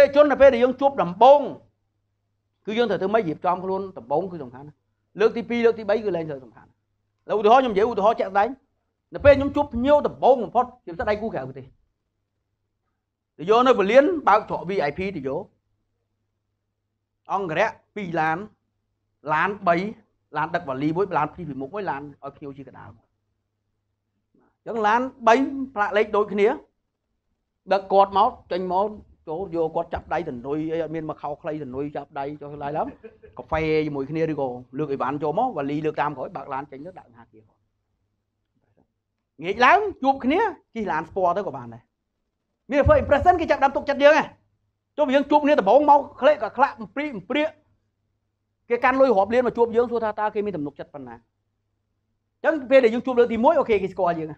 ទេជននៅពេលដែលយើងជួបដំបូងគឺយើងត្រូវធ្វើម៉េចរៀបចំខ្លួនដំបូងគឺសំខាន់លើកទី2លើកទី3គឺលែងត្រូវសំខាន់លើឧទាហរណ៍ខ្ញុំនិយាយឧទាហរណ៍ជាក់ស្ដែងនៅពេលខ្ញុំជួបភ្ញៀវដំបូងបំផុតខ្ញុំស្ដេចគូក្រៅប្រទេសទៅយកនៅបលៀនបើកច្រក VIP ទៅយកអង្គរៈ2ឡានឡាន3ឡានដឹកវ៉ាលីមួយឡានពីពីមុខមួយឡានឲ្យភ្ញៀវជាកដាលអញ្ចឹងឡាន3ផ្លាកលេខដូចគ្នាដឹកគាត់មកចេញមកចូលយកគាត់ចាប់ដៃតន្ទុយអីអត់មានមកខោខ្លីតន្ទុយចាប់ដៃចុះឡាយឡើងកាហ្វេជាមួយគ្នាឬក៏លើកអីវ៉ាន់ចូលមកវ៉ាលីលើកតាមក្រោយបើកឡានចេញទៅដាក់ហាគៀគាត់ងាកឡើងជួបគ្នាជិះឡានស្ពណ៌ទៅក៏បានដែរមានធ្វើ impression គេចាប់ដាំទុកចិត្តយើងហ៎ចុះយើងជួបគ្នាដំបងមកក្លែកក៏ខ្លាក់អំព្រីអំព្រាកគេកាន់លុយរាប់លានមកជួបយើងសួរថាតើគេមានទំនុកចិត្តប៉ុណ្ណាអញ្ចឹងពេលដែលយើងជួបលើកទី1អូខេគេស្គាល់យើង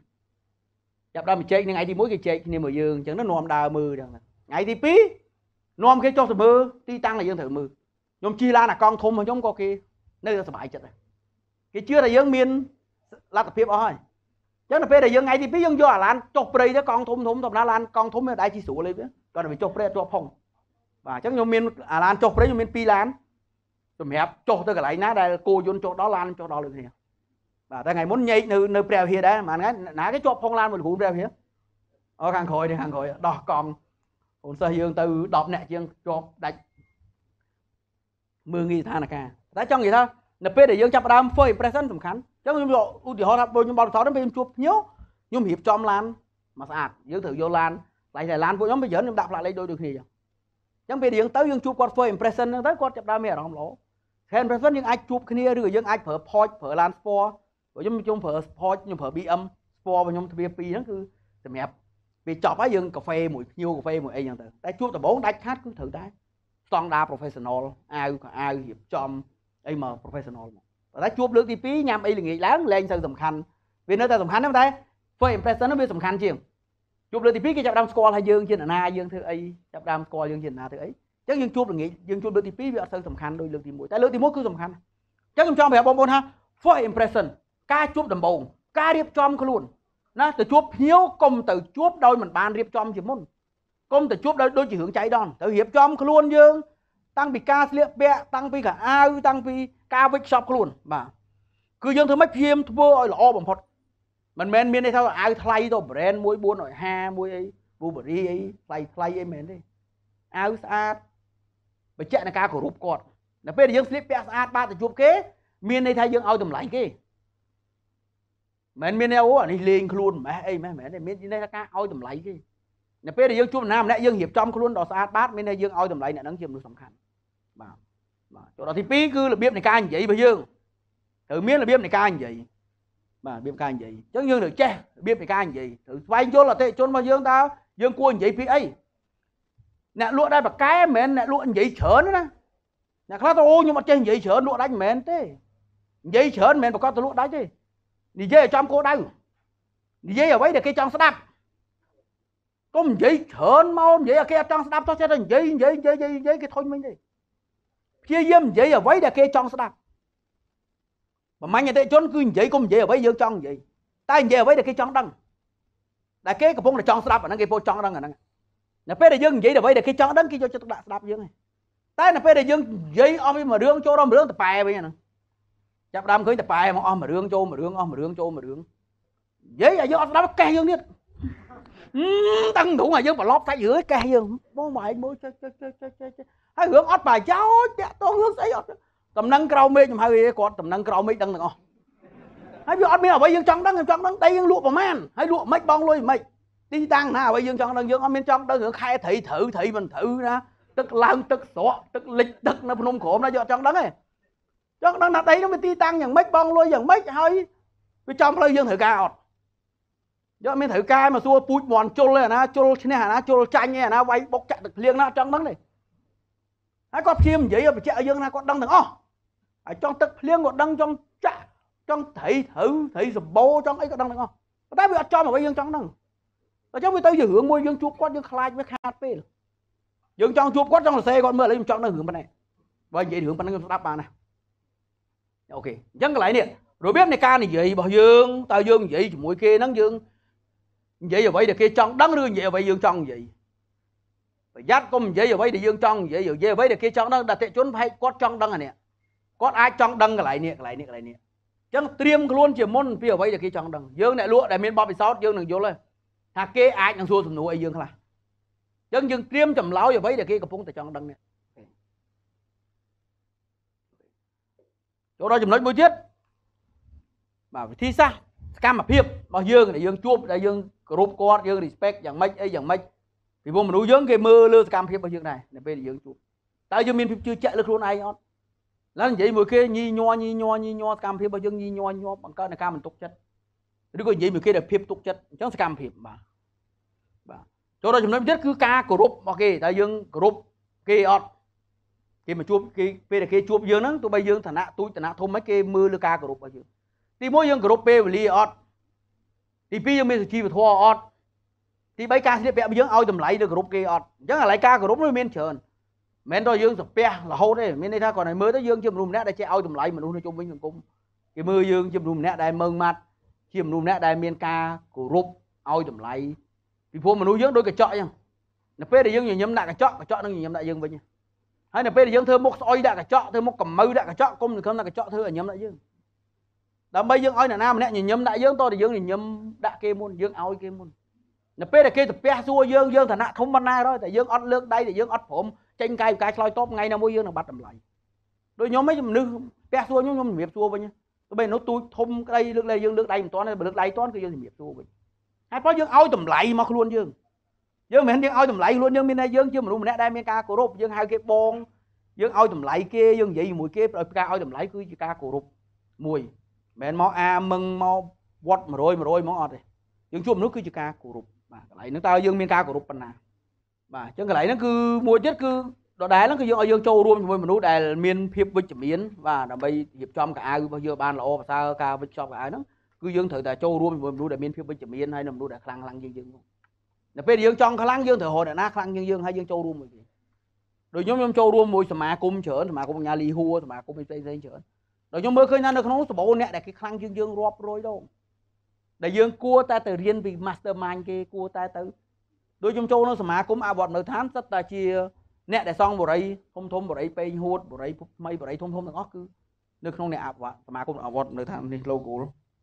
ចាប់ដើមចែកនឹងឯទី1គេចែកគ្នាមកយើងអញ្ចឹងទៅនាំដើរមើលអញ្ចឹងថ្ងៃទី2នាំគេចុះទៅមើលទីតាំងដែលយើងត្រូវមើលខ្ញុំជិះឡានអាកង់ធំរបស់ខ្ញុំក៏គេនៅតែសុបាយចិត្តដែរគេជឿថាយើងមានលទ្ធភាពអស់ហើយអញ្ចឹងដល់ពេលដែលយើងថ្ងៃទី2យើងយកអាឡានចុះព្រៃទៅកង់ធំធំធម្មតាឡានកង់ធំវាដៃជិះស្រួលទេគាត់ទៅចុះព្រៃអត់ជាប់ផងបាទអញ្ចឹងខ្ញុំមានអាឡានចុះព្រៃខ្ញុំមាន2ឡានសម្រាប់ចុះទៅកន្លែងណាដែលគោយន្តចុះដល់ឡានចុះដល់ដូចគ្នាបាទតែថ្ងៃមុនញែកនៅនៅព្រះវិហារដែរហ្នឹងណាគេជាប់ផងឡានមួយគ្រូព្រះវិហារអូខាងក្រោយនេះខាងក្រោយដោះកង់អូនសិស្សយើងទៅ10នាក់ជាងជាប់ដាច់មើងងាយស្ថានភាពតែចង់និយាយថានៅពេលដែលយើងចាប់ដើម first impression សំខាន់អញ្ចឹងខ្ញុំឧទាហរណ៍ថាបើខ្ញុំបោះថតពេលខ្ញុំជួបភ្ញៀវខ្ញុំរៀបចំឡានមកស្អាតយើងត្រូវយកឡានឡាយតែឡានពួកខ្ញុំ bây giờ ខ្ញុំដាក់ផ្លាកលេខដូចដូចគ្នាអញ្ចឹងពេលយើងទៅយើងជួបគាត់ first impression ហ្នឹងទៅគាត់ចាប់ដើមមានអារម្មណ៍ល្អ second impression យើងអាចជួបគ្នាឬយើងអាចប្រើ Porsche ប្រើឡាន Sport បើខ្ញុំខ្ញុំប្រើ Porsche ខ្ញុំប្រើ BM Sport របស់ខ្ញុំទ្វា2ហ្នឹងគឺសម្រាប់វាចប់ហើយយើងកាហ្វេមួយភ្ញៀវកាហ្វេមួយអីចឹងទៅតែជួបដំបូងដាច់ខាតគឺត្រូវដែរស្តង់ដារ professional អាវក៏អាវរៀបចំអីមក professional មកតែជួបលើកទី2ញ៉ាំអីល្ងាចឡើងលែងទៅសំខាន់វានៅតែសំខាន់ណាស់តែ first impression នោះវាសំខាន់ជាងជួបលើកទី2គេចាប់ដើមស្គាល់ថាយើងជាអ្នកណាយើងធ្វើអីចាប់ដើមស្គាល់យើងជាអ្នកណាធ្វើអីអញ្ចឹងយើងជួបល្ងាចយើងជួបលើកទី2វាអត់ទៅសំខាន់ដូចលើកទី1តែលើកទី1គឺសំខាន់អញ្ចឹងខ្ញុំចង់ប្រាប់បងប្អូនថា first impression ការជួបដំបូងការរៀបចំខ្លួនណាទៅជួបភ្ញៀវកុំទៅជួបដោយមិនបានរៀបចំជាមុនកុំទៅជួបដោយដូចជារឿងចៃដន្យទៅរៀបចំខ្លួនយើង តាំងពីការស្លៀកពាក់តាំងពីកៅអៅតាំងពីការវិចខ្ចប់ខ្លួនបាទគឺយើងធ្វើម៉េចព្យាយាមធ្វើឲ្យល្អបំផុតមិនមែនមានន័យថាអាវថ្លៃទៅ brand 1 450មួយអី Burberry អីថ្លៃថ្លៃអីមែនទេអាវស្អាតបញ្ជាក់នឹងការគោរពគាត់ដល់ពេលដែលយើងស្លៀកពាក់ស្អាតបាទទៅជួបគេមានន័យថាយើងឲ្យតម្លៃគេមិនមានអូអានេះលេងខ្លួនម៉េះអីម៉េះមែនទេមានន័យថាការឲ្យតម្លៃគេនៅពេលដែលយើងជួបណាម្នាក់យើងរៀបចំខ្លួនដល់ស្អាតបាតមានន័យយើងឲ្យតម្លៃអ្នកហ្នឹងជាមនុស្សសំខាន់បាទបាទចូលដល់ទី2គឺរបៀបនៃការនិយាយរបស់យើងត្រូវមានរបៀបនៃការនិយាយបាទរបៀបការនិយាយអញ្ចឹងយើងត្រូវចេះរបៀបនៃការនិយាយត្រូវស្វែងយល់អតិជនរបស់យើងតើយើងគួរនិយាយពីអីអ្នកលក់ដែរប្រកែមិនមែនអ្នកលក់និយាយច្រើនណាអ្នកខ្លះទៅអូខ្ញុំអត់ចេះនិយាយច្រើនលក់ដាច់មិនមែនទេនិយាយច្រើនមិនមែនប្រកបទៅលក់ដាច់ទេនិយាយឲ្យចំគោលដៅនិយាយអ្វីដែលគេចង់ស្ដាប់កុំនិយាយច្រើនមកនិយាយឲ្យគេអត់ចង់ស្ដាប់ទោះចិត្តនិយាយនិយាយនិយាយនិយាយគេធុញមិញទេព្យាយាមនិយាយអ្វីដែលគេចង់ស្ដាប់បំញ្ញអតិជនគឺនិយាយកុំនិយាយអ្វីយើងចង់និយាយតែនិយាយអ្វីដែលគេចង់ដឹងដែលគេកំពុងតែចង់ស្ដាប់អាហ្នឹងគេពោចង់ដឹងអាហ្នឹងនៅពេលដែលយើងនិយាយអ្វីដែលគេចង់ដឹងគេយកចិត្តទុកដាក់ស្ដាប់យើងតែនៅពេលដែលយើងនិយាយអស់ពីមួយរឿងចូលរំរឿងតប៉ែវិញអាហ្នឹងចាប់ដើមឃើញតែប៉ែមកអស់មួយរឿងចូលមួយរឿងអស់មួយរឿងចូលមួយរឿងនិយាយឲ្យយើងអត់ស្ដាប់កេះយើងទៀតតាំងទ្រូងឲ្យយើងប្រឡប់សាច់រឿយកេះយើងបងបងឯងមើលចេះចេះចេះចេះចេះហើយរឿងអត់ប្រយោជន៍តាក់ទងរឿងស្អីអត់តំណឹងក្រៅមេឃខ្ញុំហៅឯងគាត់តំណឹងក្រៅមេឃដឹងទាំងអស់ហើយវាអត់មានអ្វីយើងចង់ដឹងយើងចង់ដឹងដីយើងលក់ប្រមាណហើយលក់មិនបងលុយមិនទីតាំងណាអ្វីយើងចង់ដឹងយើងអត់មានចង់ដឹងរឿងខែត្រីត្រូវត្រីមិនត្រូវណាទឹកឡើងទឹកស្រក់ទឹកលិចទឹកនៅភ្នំក្រមណាយើងអត់ចង់ដឹងទេចង់ដឹងថាដីនោះវាទីតាំងយ៉ាងម៉េចបងលុយយ៉ាងម៉េចហើយវាចំផ្លូវយើងត្រូវការអត់យកមានត្រូវការមកសួរពូជមន់ជុលឯណាជុលឈ្នះឯណាជុលចាញ់ឯណាវាយបុកចាក់ទឹកភ្លៀងណាអត់ចង់ដឹងទេហើយគាត់ព្យាយាមនិយាយបញ្ជាក់ឲ្យយើងថាគាត់ដឹងទាំងអស់ហើយចង់ទឹកភ្លៀងគាត់ដឹងចង់ចាក់ចង់ត្រីត្រូវត្រីសម្បូរចង់អីគាត់ដឹងទាំងអស់ប៉ុន្តែវាអត់ចំអ្វីយើងចង់ដឹងអញ្ចឹងវាទៅជារឿងមួយយើងជួបគាត់យើងខ្លាចវាខាតពេលយើងចង់ជួបគាត់ចង់សរសេរគាត់មើលឥឡូវខ្ញុំចង់នៅរឿងប៉ុណ្ណេះបើនិយាយរឿងប៉ុណ្ណឹងខ្ញុំស្ដាប់បានណាអូខេអញ្ចឹងកន្លែងនេះរបៀបនៃការនិយាយរបស់យើងតើយើងនិយាយជាមួយគេហ្នឹងយើងនិយាយអ្វីដែលគេចង់ដឹងឬនិយាយអ្វីយើងចង់និយាយប្រយ័ត្នកុំនិយាយអ្វីដែលយើងចង់និយាយនិយាយអ្វីដែលគេចង់ដឹងតែតិជនប្រហែលគាត់ចង់ដឹងអានេះគាត់អាចចង់ដឹងកន្លែងនេះកន្លែងនេះកន្លែងនេះអញ្ចឹងត្រៀមខ្លួនជាមុនពីអ្វីដែលគេចង់ដឹងយើងអ្នកលក់ដែលមានបទពិសោធន៍យើងនឹងយល់ថាគេអាចនឹងសួរសំណួរអីយើងខ្លះអញ្ចឹងយើងត្រៀមចម្លើយអ្វីដែលគេកំពុងតែចង់ដឹងនេះចូលដល់ចំណុចមួយទៀតបាទវិធីសាស្ត្រសកម្មភាពរបស់យើងដែលយើងជួបដែលយើងគោរពគាត់យើង respect យ៉ាងម៉េចអីយ៉ាងម៉េចពីព្រោះមនុស្សយើងគេមើលលើសកម្មភាពរបស់យើងដែរនៅពេលដែលយើងជួបតើយើងមានភាពជឿជាក់លើខ្លួនឯងអត់ឡើយនិយាយមួយគេញីញ័រញីញ័រញីញ័រសកម្មភាពរបស់យើងញីញ័រញាប់បង្កើតនៃការមិនទុកចិត្តឬក៏និយាយមួយគេដែលភាពទុកចិត្តអញ្ចឹងសកម្មភាពបាទបាទចូលដល់ចំណុចទៀតគឺការគោរពរបស់គេតើយើងគោរពគេអត់គេមកជួបគេពេលដែលគេជួបយើងហ្នឹងទោះបីយើងឋានៈទូចឋានៈធំហ្នឹងគេមើលលើការគោរពរបស់យើងទី1យើងគោរពពេលវេលាអត់ទី2យើងមានសុជីវធម៌អត់ទី3ការស្លៀកពាក់របស់យើងឲ្យតម្លៃលើគោរពគេអត់អញ្ចឹងឥឡូវការគោរពនោះមានច្រើនមិនដល់យើងសំពះរហូតទេមានន័យថាគាត់ឲ្យមើលទៅយើងជាមនុស្សម្នាក់ដែលចេះឲ្យតម្លៃមនុស្សនៅជុំវិញសង្គមគេមើលយើងជាមនុស្សម្នាក់ដែលមើងម៉ាត់ជាមនុស្សម្នាក់ដែលមានការគោរពឲ្យតម្លៃពីព្រោះមនុស្សយើងដូចកញ្ចក់អញ្ចឹងនៅពេលដែលយើងញញឹមដាក់កញ្ចក់កញ្ចក់នឹងញញឹមដាក់យើងវិញហើយនៅពេលដែលយើងធ្វើមុខស្អុយដាក់កញ្ចក់ធ្វើមុខកម្មៅដាក់កញ្ចក់គុំសង្ឃឹមថាកញ្ចក់ធ្វើឲ្យញឹមដាក់យើងដើម្បីយើងឲ្យអ្នកណាម្នាក់ញញឹមដាក់យើងតោះតែយើងញញឹមដាក់គេមុនយើងឲ្យគេមុននៅពេលដែលគេទៅពះសួរយើងយើងឋានៈធំប៉ុណ្ណាហើយតែយើងអត់លើកដៃតែយើងអត់ព្រមចេញកាយវិការឆ្លើយតបថ្ងៃណាមួយយើងនឹងបាត់តម្លៃដូចខ្ញុំឯងមនុស្សពះសួរខ្ញុំខ្ញុំជំរាបសួរវិញទៅបីនោះទូចធំក្តីលើកដៃយើងលើកដៃមិនទាន់ទេបើលើកដៃទាន់គឺយើងជំរាបសួរវិញហើយព្រោះយើងឲ្យតម្លៃមកខ្លួនយើងយើងមិនមែនយើងឲ្យតម្លៃខ្លួនយើងមានតែយើងជាមនុស្សម្នាក់ដែលមានការគោរពយើងហៅគេបងយើងឲ្យតម្លៃគេយើងនិយាយជាមួយគេដោយការឲ្យតម្លៃគឺជាការគោរពមួយមិនមែនមកអាមឹងមកវត្ត100 100ហ្មងអត់ទេយើងជួបមនុស្សគឺជាការគោរពបាទកន្លែងហ្នឹងតើយើងមានការគោរពប៉ុណ្ណាបាទអញ្ចឹងកន្លែងហ្នឹងគឺមួយទៀតគឺដដែលហ្នឹងគឺយើងឲ្យយើងចូលរួមជាមួយមនុស្សដែលមានភាពវិជ្ជមានបាទដើម្បីរៀបចំកៅអៅរបស់យើងបានល្អប្រសើរការវិជ្ជចំកៅអៅហ្នឹងគឺយើងត្រូវតែចូលរួមជាមួយមនុស្សដែលមានភាពវិជ្ជមានហើយមនុស្សដែលខ្លាំងខ្លាំងជាងយើងហ្នឹងដល់ពេលយើងចង់ខ្លាំងយើងត្រូវរកអ្នកណាខ្លាំងជាងយើងហើយយើងចូលរួមមួយគ្នាដូចខ្ញុំខ្ញុំចូលរួមមួយសមាគមច្រើនសមាគមកញ្ញាលីហួរសមាគមផ្សេងផ្សេងច្រើនដល់ខ្ញុំមើលឃើញថានៅក្នុងសម្បូរអ្នកដែលគេខ្លាំងជាងយើងរាប់រយដងដែលយើងគួរតែទៅរៀនពី mastermind គេគួរតែទៅដូចខ្ញុំចូលនៅសមាគមអវត្តនៅឋានសិតតែជាអ្នកដែលសងបរិយធំធំបរិយពេងហួតបរិយថ្មីបរិយធំធំទាំងអស់គឺនៅក្នុងអ្នកអវត្តសមាគមអវត្តនៅឋាននេះ logo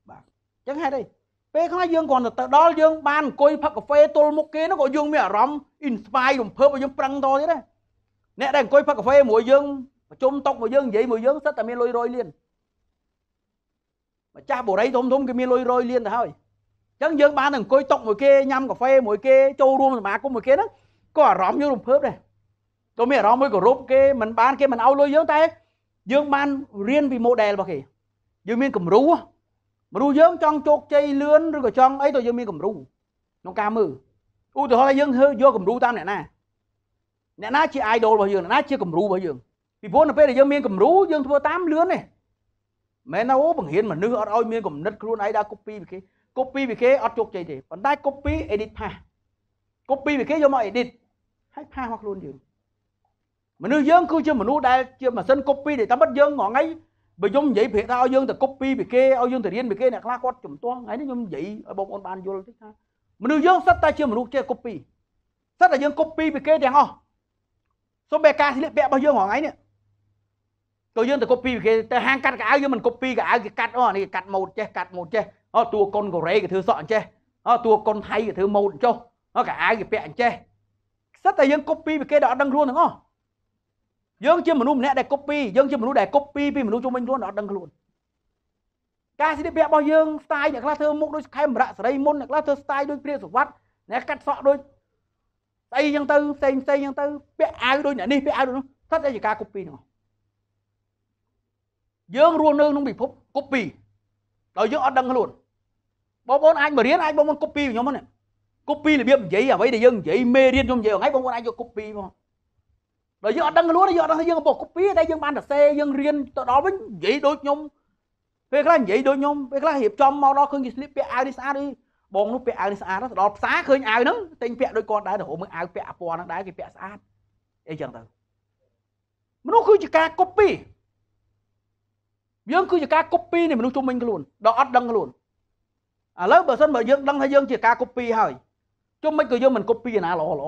បាទអញ្ចឹងហេតុអីពេលខ្លះយើងគ្រាន់តែទៅដល់យើងបានអង្គុយផឹកកាហ្វេទល់មុខគេនោះក៏យើងមានអារម្មណ៍ inspire រំភើបឲ្យយើងប្រឹងតទៀតដែរអ្នកដែលអង្គុយផឹកកាហ្វេមួយយើងប្រជុំតុកមួយយើងនិយាយមួយយើងសិតតែមានលុយរយលានម្ចាស់បុរីធំធំគេមានលុយរយលានទៅហើយអញ្ចឹងយើងបានអង្គុយតុកមួយគេញ៉ាំកាហ្វេមួយគេចូលរួមសមាគមមួយគេហ្នឹងក៏អារម្មណ៍យើងរំភើបដែរទោះមានអារម្មណ៍មួយគោរពគេមិនបានគេមិនឲ្យលុយយើងតែយើងបានរៀនពី model របស់គេយើងមានគំរូមនុស្សយើងចង់ជោគជ័យលឿនឬក៏ចង់អីទៅយើងមានគំរូក្នុងការមើលឧទាហរណ៍ថាយើងធ្វើយកគំរូតាមអ្នកណាអ្នកណាជា idol របស់យើងអ្នកណាជាគំរូរបស់យើងពីព្រោះនៅពេលដែលយើងមានគំរូយើងធ្វើតាមលឿនទេមែនណាអូបង្រៀនមនុស្សអត់ឲ្យមានគំនិតខ្លួនឯងដាក់ copy ពីគេ copy ពីគេអត់ជោគជ័យទេប៉ុន្តែ copy edit ផាស copy ពីគេយកមក edit ហើយផាសមកខ្លួនយើងមនុស្សយើងគឺជាមនុស្សដែលជាម៉ាស៊ីន copy ដែលតែមិនយើងងងៃបើខ្ញុំនិយាយព្រាកថាឲ្យយើងទៅ copy ពីគេឲ្យយើងទៅរៀនពីគេអ្នកខ្លះគាត់ជំទាស់ថ្ងៃនេះខ្ញុំនិយាយឲ្យបងប្អូនបានយល់តិចថាមនុស្សយើងសិតតែជាមនុស្សចេះ copy សិតតែយើង copy ពីគេទាំងអស់សូម្បីការស្លៀកពាក់របស់យើងរាល់ថ្ងៃនេះក៏យើងទៅ copy ពីគេទៅហាងកាត់កៅអៅយើងមិន copy កៅអៅគេកាត់អូនេះកាត់ម៉ូដចេះកាត់ម៉ូដចេះអូតួកុនកូរ៉េគេធ្វើសក់អញ្ចេះអូតួកុនថៃគេធ្វើម៉ូដអញ្ចោះអូកៅអៅគេពាក់អញ្ចេះសិតតែយើង copy ពីគេដល់អត់ដឹងខ្លួនទាំងអស់យើងជាមនុស្សម្នាក់ដែល copy យើងជាមនុស្សដែល copy ពីមនុស្សជុំវិញខ្លួនអត់ដឹងខ្លួនការស្លៀកពាក់របស់យើងស្ទាយអ្នកខ្លះធ្វើមុខដូចខេមរៈសេរីមុនអ្នកខ្លះធ្វើស្ទាយដូចព្រាសវັດអ្នកកាត់សក់ដូចស្អីចឹងទៅផ្សេងផ្សេងចឹងទៅពាក់អាវដូចអ្នកនេះពាក់អាវដូចនោះស្ថិតតែជាការ copy នោះយើងរស់នៅក្នុងពិភព copy ដោយយើងអត់ដឹងខ្លួនបងប្អូនអាចមករៀនអាចបងប្អូន copy ខ្ញុំហ្នឹង copy របៀបនិយាយអ្វីដែលយើងនិយាយមេរៀនខ្ញុំនិយាយថ្ងៃបងប្អូនអាចយក copy ផងដល់យើងអត់ដឹងខ្លួនយើងអត់ដឹងយើងកំពុងកូពីតែយើងបានសរសេរយើងរៀនទៅដល់វិញនិយាយដូចខ្ញុំពេលខ្លះនិយាយដូចខ្ញុំពេលខ្លះរៀបចំមកដល់ឃើញគេស្លៀកពាក់អាវនេះស្អាតអីបងនោះពាក់អាវនេះស្អាតទៅដល់ផ្សារឃើញអាវហ្នឹងទិញពាក់ដូចគាត់ដែរទៅហៅមើលអាវពាក់អាពណ៌ហ្នឹងដែរគេពាក់ស្អាតអីចឹងទៅមនុស្សគឺជាការកូពីយើងគឺជាការកូពីនៃមនុស្សជុំវិញខ្លួនដល់អត់ដឹងខ្លួនឥឡូវបើសិនបើយើងដឹងថាយើងជាការកូពីហើយជុំមិនក៏យើងមិនកូពីអាណាល្អល្អ